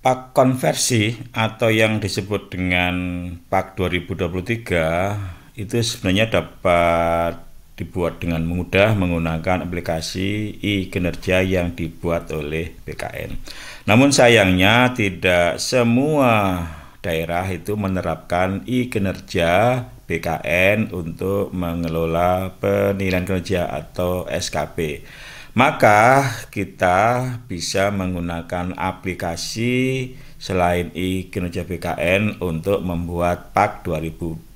Pak konversi atau yang disebut dengan Pak 2023 itu sebenarnya dapat dibuat dengan mudah menggunakan aplikasi e-kinerja yang dibuat oleh BKN. Namun sayangnya tidak semua daerah itu menerapkan e-kinerja BKN untuk mengelola penilaian kerja atau SKP maka kita bisa menggunakan aplikasi selain kinerja BKN untuk membuat PAK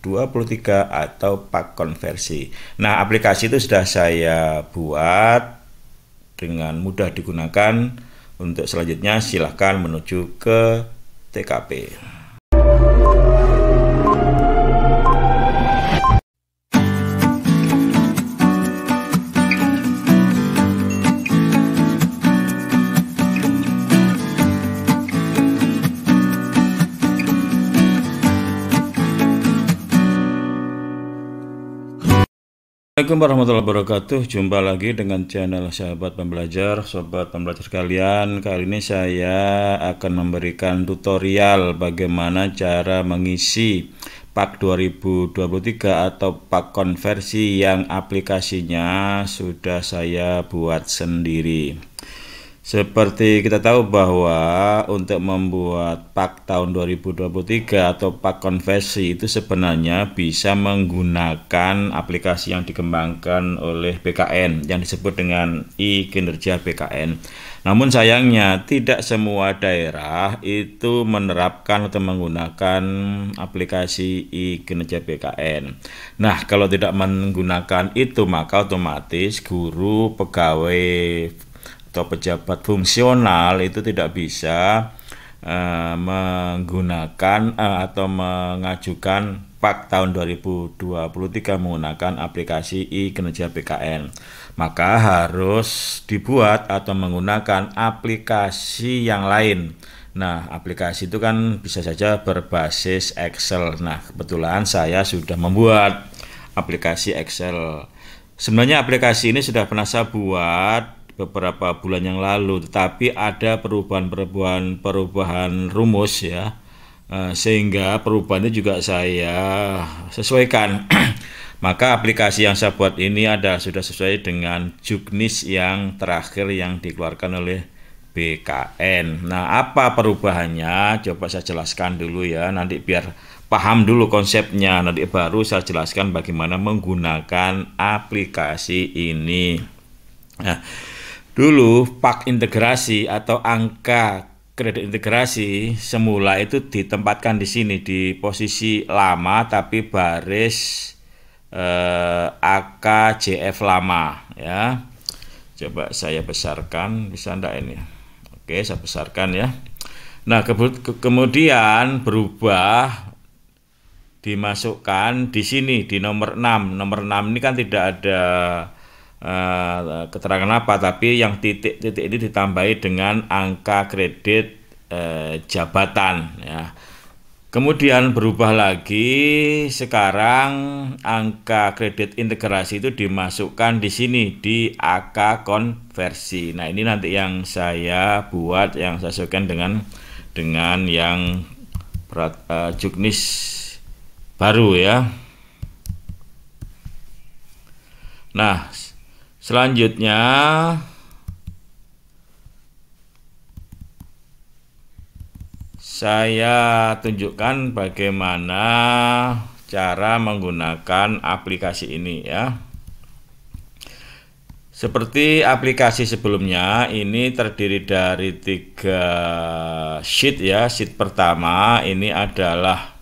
2023 atau PAK konversi. Nah, aplikasi itu sudah saya buat dengan mudah digunakan. Untuk selanjutnya silahkan menuju ke TKP. Assalamualaikum warahmatullahi wabarakatuh Jumpa lagi dengan channel sahabat pembelajar Sobat pembelajar sekalian Kali ini saya akan memberikan tutorial Bagaimana cara mengisi PAK 2023 atau PAK konversi Yang aplikasinya sudah saya buat sendiri seperti kita tahu bahwa untuk membuat PAK tahun 2023 atau PAK konversi itu sebenarnya bisa menggunakan aplikasi yang dikembangkan oleh BKN yang disebut dengan e-kinerja BKN. Namun sayangnya tidak semua daerah itu menerapkan atau menggunakan aplikasi e-kinerja BKN. Nah, kalau tidak menggunakan itu maka otomatis guru, pegawai atau pejabat fungsional itu tidak bisa uh, menggunakan uh, atau mengajukan PAK tahun 2023 menggunakan aplikasi i kinerja PKN. Maka harus dibuat atau menggunakan aplikasi yang lain. Nah, aplikasi itu kan bisa saja berbasis Excel. Nah, kebetulan saya sudah membuat aplikasi Excel. Sebenarnya aplikasi ini sudah pernah saya buat beberapa bulan yang lalu tetapi ada perubahan-perubahan perubahan rumus ya eh, sehingga perubahannya juga saya sesuaikan maka aplikasi yang saya buat ini ada sudah sesuai dengan juknis yang terakhir yang dikeluarkan oleh BKN nah apa perubahannya coba saya jelaskan dulu ya nanti biar paham dulu konsepnya nanti baru saya jelaskan bagaimana menggunakan aplikasi ini nah, Dulu pak integrasi atau angka kredit integrasi semula itu ditempatkan di sini di posisi lama tapi baris eh, AKJF lama ya. Coba saya besarkan bisa ndak ini? Oke, saya besarkan ya. Nah, ke kemudian berubah dimasukkan di sini di nomor 6. Nomor 6 ini kan tidak ada uh, keterangan apa tapi yang titik-titik ini ditambahi dengan angka kredit uh, jabatan ya. Kemudian berubah lagi sekarang angka kredit integrasi itu dimasukkan di sini di AK konversi. Nah, ini nanti yang saya buat yang saya sesuaikan dengan dengan yang berat, uh, juknis baru ya. Nah, Selanjutnya saya tunjukkan bagaimana cara menggunakan aplikasi ini ya. Seperti aplikasi sebelumnya, ini terdiri dari tiga sheet ya. Sheet pertama ini adalah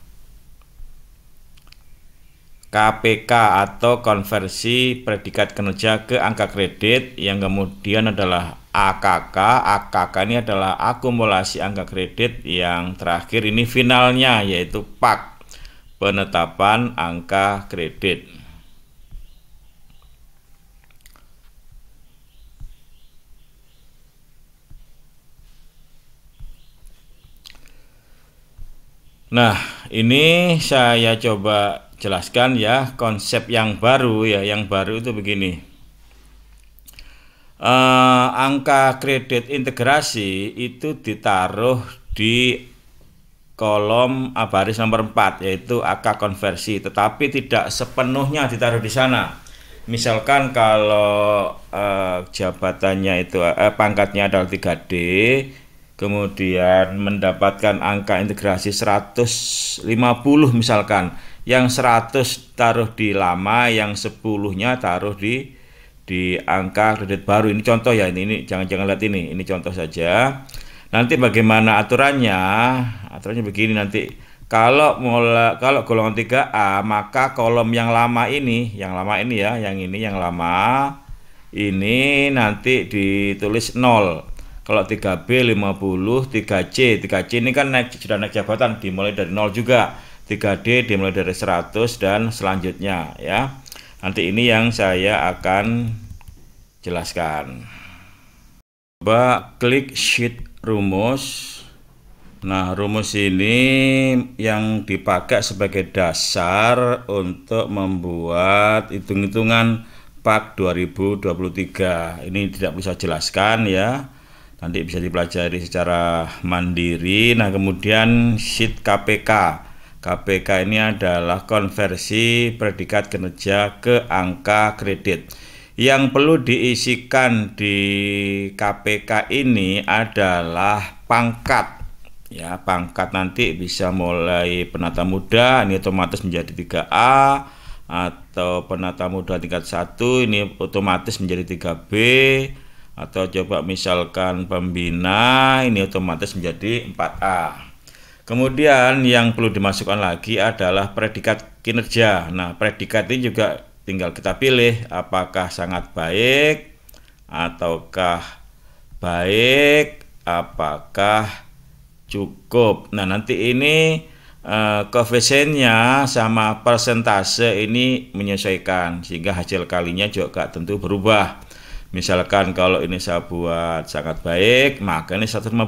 KPK atau konversi predikat kinerja ke angka kredit yang kemudian adalah AKK. AKK ini adalah akumulasi angka kredit yang terakhir ini finalnya yaitu PAK penetapan angka kredit. Nah, ini saya coba jelaskan ya konsep yang baru ya yang baru itu begini eh, angka kredit integrasi itu ditaruh di kolom baris nomor 4 yaitu angka konversi tetapi tidak sepenuhnya ditaruh di sana misalkan kalau eh, jabatannya itu eh, pangkatnya adalah 3D kemudian mendapatkan angka integrasi 150 misalkan yang 100 taruh di lama, yang 10-nya taruh di di angka kredit baru. Ini contoh ya, ini, ini jangan-jangan lihat ini, ini contoh saja. Nanti bagaimana aturannya? Aturannya begini nanti. Kalau mulai kalau golongan 3A, maka kolom yang lama ini, yang lama ini ya, yang ini yang lama ini nanti ditulis 0. Kalau 3B 50, 3C, 3C ini kan naik sudah naik jabatan dimulai dari 0 juga. 3D dimulai dari 100 dan selanjutnya ya. Nanti ini yang saya akan jelaskan. Coba klik sheet rumus. Nah, rumus ini yang dipakai sebagai dasar untuk membuat hitung-hitungan PAK 2023. Ini tidak bisa jelaskan ya. Nanti bisa dipelajari secara mandiri. Nah, kemudian sheet KPK KPK ini adalah konversi predikat kinerja ke angka kredit. Yang perlu diisikan di KPK ini adalah pangkat. Ya, pangkat nanti bisa mulai penata muda ini otomatis menjadi 3A atau penata muda tingkat 1 ini otomatis menjadi 3B atau coba misalkan pembina ini otomatis menjadi 4A. Kemudian yang perlu dimasukkan lagi adalah predikat kinerja. Nah, predikat ini juga tinggal kita pilih apakah sangat baik ataukah baik, apakah cukup. Nah, nanti ini eh, koefisiennya sama persentase ini menyesuaikan sehingga hasil kalinya juga tentu berubah. Misalkan kalau ini saya buat sangat baik, maka ini 150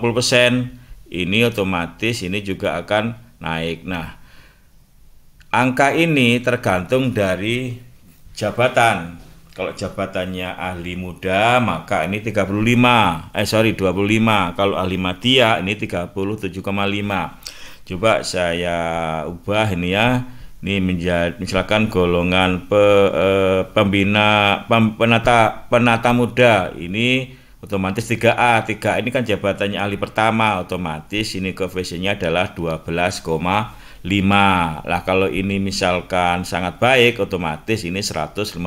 ini otomatis ini juga akan naik. Nah, angka ini tergantung dari jabatan. Kalau jabatannya ahli muda maka ini 35. Eh sorry 25. Kalau ahli madya ini 37,5. Coba saya ubah ini ya. Ini menjadi misalkan golongan pe, eh, pembina pem, penata penata muda ini otomatis 3A 3 ini kan jabatannya ahli pertama otomatis ini koefisiennya adalah 12,5 lah kalau ini misalkan sangat baik otomatis ini 150%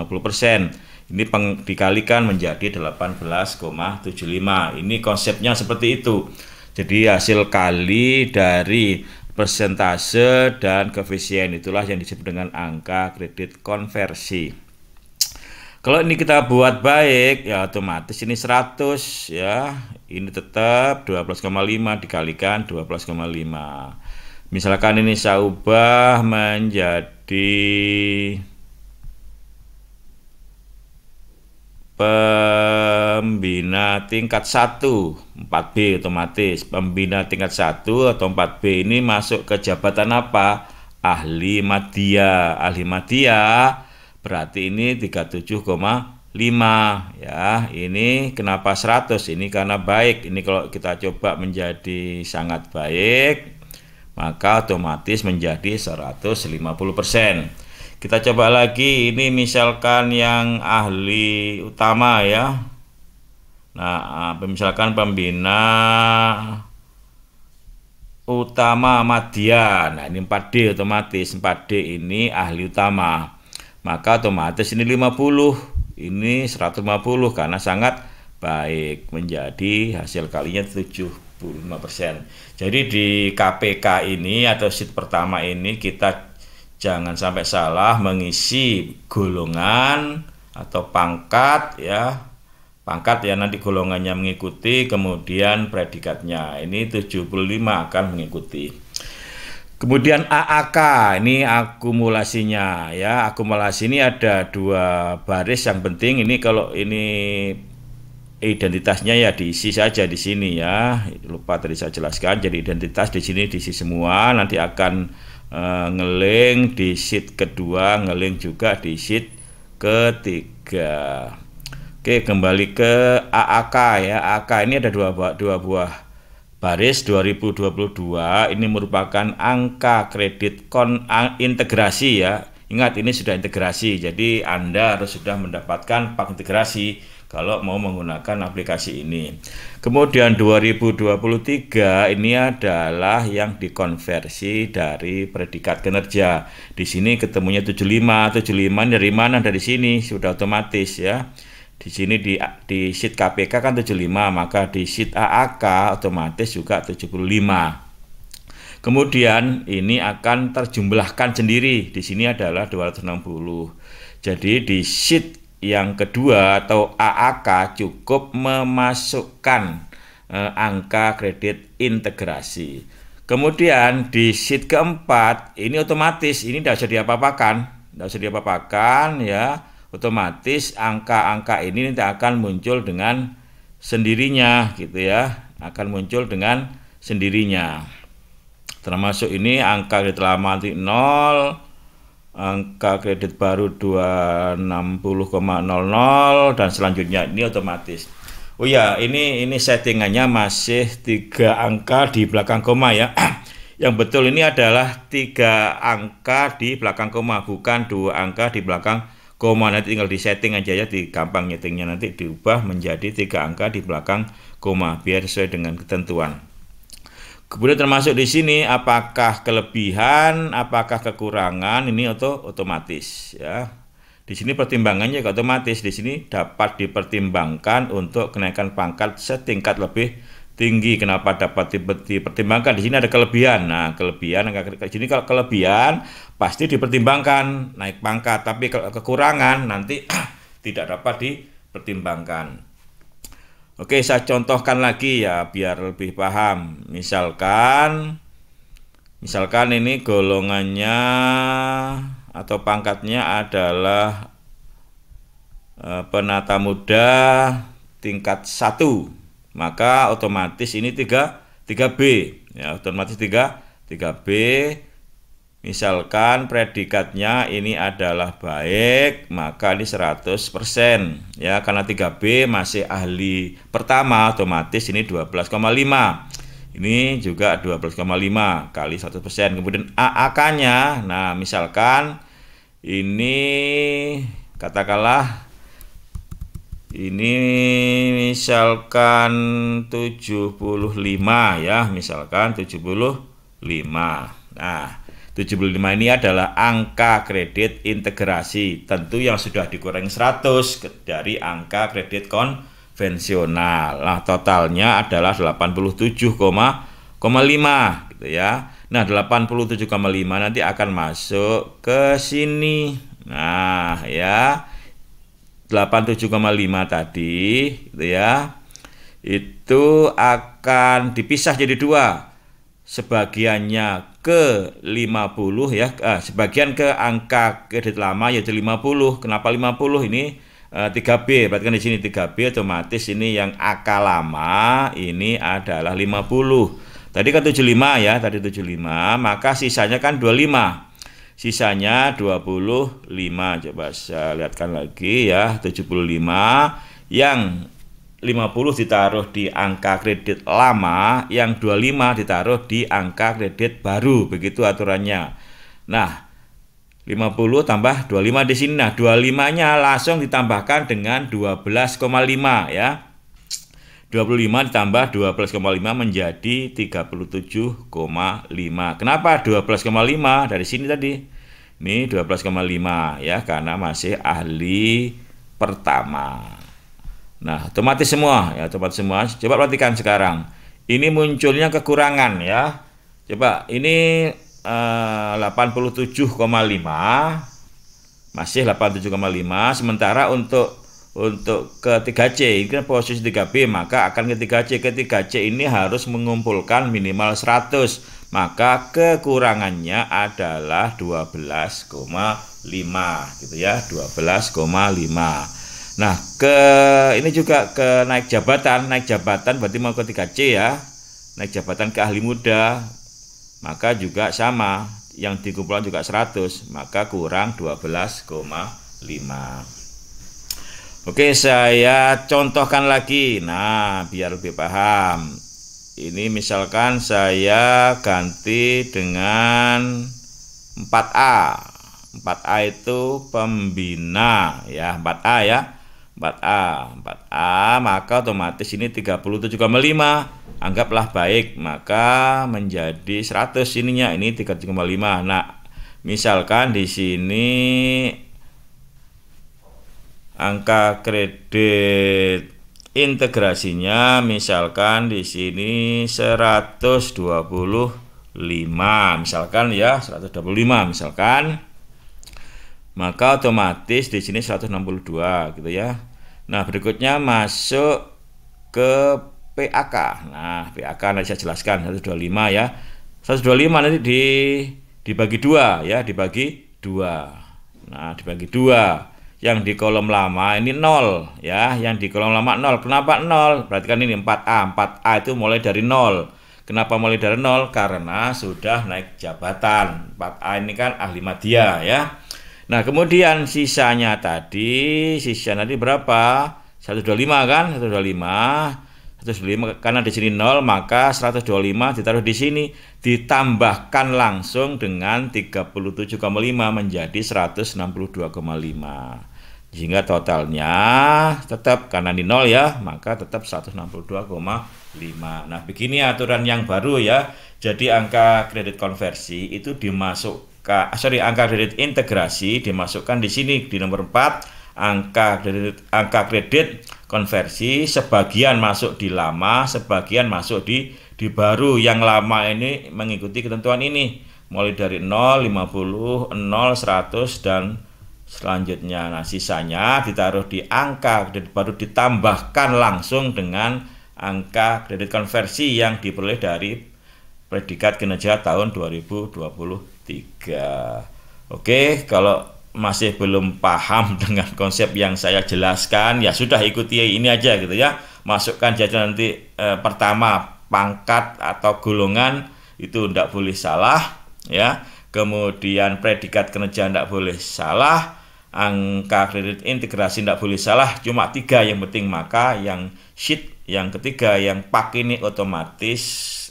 ini peng, dikalikan menjadi 18,75 ini konsepnya seperti itu jadi hasil kali dari persentase dan koefisien itulah yang disebut dengan angka kredit konversi kalau ini kita buat baik, ya otomatis ini 100 ya. Ini tetap 12,5 dikalikan 12,5. Misalkan ini saya ubah menjadi pembina tingkat 1 4B otomatis pembina tingkat 1 atau 4B ini masuk ke jabatan apa ahli madya ahli madya berarti ini 37,5 ya ini kenapa 100 ini karena baik ini kalau kita coba menjadi sangat baik maka otomatis menjadi 150% kita coba lagi ini misalkan yang ahli utama ya nah misalkan pembina utama madya. Nah, ini 4D otomatis. 4D ini ahli utama maka otomatis ini 50 ini 150 karena sangat baik menjadi hasil kalinya 75 jadi di KPK ini atau sheet pertama ini kita jangan sampai salah mengisi golongan atau pangkat ya pangkat ya nanti golongannya mengikuti kemudian predikatnya ini 75 akan mengikuti Kemudian AAK ini akumulasinya ya. Akumulasi ini ada dua baris yang penting ini kalau ini identitasnya ya diisi saja di sini ya. Lupa tadi saya jelaskan. Jadi identitas di sini diisi semua nanti akan e, ngeling di sheet kedua, ngeling juga di sheet ketiga. Oke, kembali ke AAK ya. AAK ini ada dua buah dua buah Baris 2022 ini merupakan angka kredit kon integrasi ya. Ingat ini sudah integrasi, jadi Anda harus sudah mendapatkan pak integrasi kalau mau menggunakan aplikasi ini. Kemudian 2023 ini adalah yang dikonversi dari predikat kinerja. Di sini ketemunya 75, 75 dari mana? Dari sini sudah otomatis ya di sini di di sheet KPK kan 75 maka di sheet AAK otomatis juga 75 kemudian ini akan terjumlahkan sendiri di sini adalah 260 jadi di sheet yang kedua atau AAK cukup memasukkan eh, angka kredit integrasi kemudian di sheet keempat ini otomatis ini tidak usah diapa-apakan tidak usah diapa-apakan ya otomatis angka-angka ini nanti akan muncul dengan sendirinya gitu ya akan muncul dengan sendirinya termasuk ini angka kredit lama nanti 0 angka kredit baru 260,00 dan selanjutnya ini otomatis oh ya ini ini settingannya masih tiga angka di belakang koma ya yang betul ini adalah tiga angka di belakang koma bukan dua angka di belakang koma nanti tinggal di setting aja ya di gampang settingnya nanti diubah menjadi tiga angka di belakang koma biar sesuai dengan ketentuan kemudian termasuk di sini apakah kelebihan apakah kekurangan ini atau otomatis ya di sini pertimbangannya otomatis di sini dapat dipertimbangkan untuk kenaikan pangkat setingkat lebih tinggi kenapa dapat dipertimbangkan di sini ada kelebihan nah kelebihan di sini kalau kelebihan pasti dipertimbangkan naik pangkat tapi kalau kekurangan nanti tidak dapat dipertimbangkan oke saya contohkan lagi ya biar lebih paham misalkan misalkan ini golongannya atau pangkatnya adalah eh, penata muda tingkat satu maka otomatis ini 3 3B ya otomatis 3 3B misalkan predikatnya ini adalah baik maka ini 100% ya karena 3B masih ahli pertama otomatis ini 12,5 ini juga 12,5 kali 100% kemudian AAK nya nah misalkan ini katakanlah ini misalkan 75 ya misalkan 75 nah 75 ini adalah angka kredit integrasi tentu yang sudah dikurangi 100 dari angka kredit konvensional nah totalnya adalah 87,5 gitu ya nah 87,5 nanti akan masuk ke sini nah ya 87,5 tadi gitu ya itu akan dipisah jadi dua sebagiannya ke 50 ya eh, sebagian ke angka kredit lama yaitu 50 kenapa 50 ini eh, 3B berarti kan di sini 3B otomatis ini yang AK lama ini adalah 50 tadi kan 75 ya tadi 75 maka sisanya kan 25 sisanya 25 coba saya lihatkan lagi ya 75 yang 50 ditaruh di angka kredit lama yang 25 ditaruh di angka kredit baru begitu aturannya nah 50 tambah 25 di sini nah 25 nya langsung ditambahkan dengan 12,5 ya 25 ditambah 12,5 menjadi 37,5. Kenapa 12,5? Dari sini tadi. Ini 12,5 ya karena masih ahli pertama. Nah, otomatis semua ya, otomatis semua. Coba perhatikan sekarang. Ini munculnya kekurangan ya. Coba ini eh, 87,5 masih 87,5 sementara untuk untuk ke 3C ini kan posisi 3B maka akan ke 3C ke 3C ini harus mengumpulkan minimal 100 maka kekurangannya adalah 12,5 gitu ya 12,5 nah ke ini juga ke naik jabatan naik jabatan berarti mau ke 3C ya naik jabatan ke ahli muda maka juga sama yang dikumpulkan juga 100 maka kurang 12,5 Oke, saya contohkan lagi. Nah, biar lebih paham. Ini misalkan saya ganti dengan 4A. 4A itu pembina ya, 4A ya. 4A, 4A maka otomatis ini 37,5 anggaplah baik maka menjadi 100 ininya ini 37,5 nah misalkan di sini angka kredit integrasinya misalkan di sini 125 misalkan ya 125 misalkan maka otomatis di sini 162 gitu ya nah berikutnya masuk ke PAK nah PAK nanti saya jelaskan 125 ya 125 nanti di dibagi dua ya dibagi dua nah dibagi dua yang di kolom lama ini 0 ya yang di kolom lama 0 kenapa 0 berarti kan ini 4A 4A itu mulai dari 0 kenapa mulai dari 0 karena sudah naik jabatan 4A ini kan ahli media ya nah kemudian sisanya tadi sisa nanti berapa 125 kan 125 125 karena di sini 0 maka 125 ditaruh di sini ditambahkan langsung dengan 37,5 menjadi 162,5 sehingga totalnya tetap karena di 0 ya maka tetap 162,5 nah begini aturan yang baru ya jadi angka kredit konversi itu dimasukkan ah, sorry angka kredit integrasi dimasukkan di sini di nomor 4 angka kredit angka kredit konversi sebagian masuk di lama sebagian masuk di di baru yang lama ini mengikuti ketentuan ini mulai dari 0 50 0 100 dan selanjutnya nah sisanya ditaruh di angka kredit baru ditambahkan langsung dengan angka kredit konversi yang diperoleh dari predikat kinerja tahun 2023 Oke kalau masih belum paham dengan konsep yang saya jelaskan, ya sudah ikuti ini aja gitu ya. Masukkan jajan nanti e, pertama pangkat atau golongan itu tidak boleh salah ya. Kemudian predikat kerja tidak boleh salah, angka kredit integrasi tidak boleh salah. Cuma tiga yang penting maka yang sheet yang ketiga yang pak ini otomatis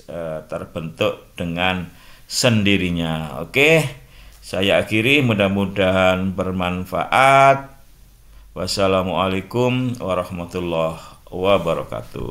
e, terbentuk dengan sendirinya. Oke. Okay? Saya akhiri mudah-mudahan bermanfaat. Wassalamualaikum warahmatullahi wabarakatuh.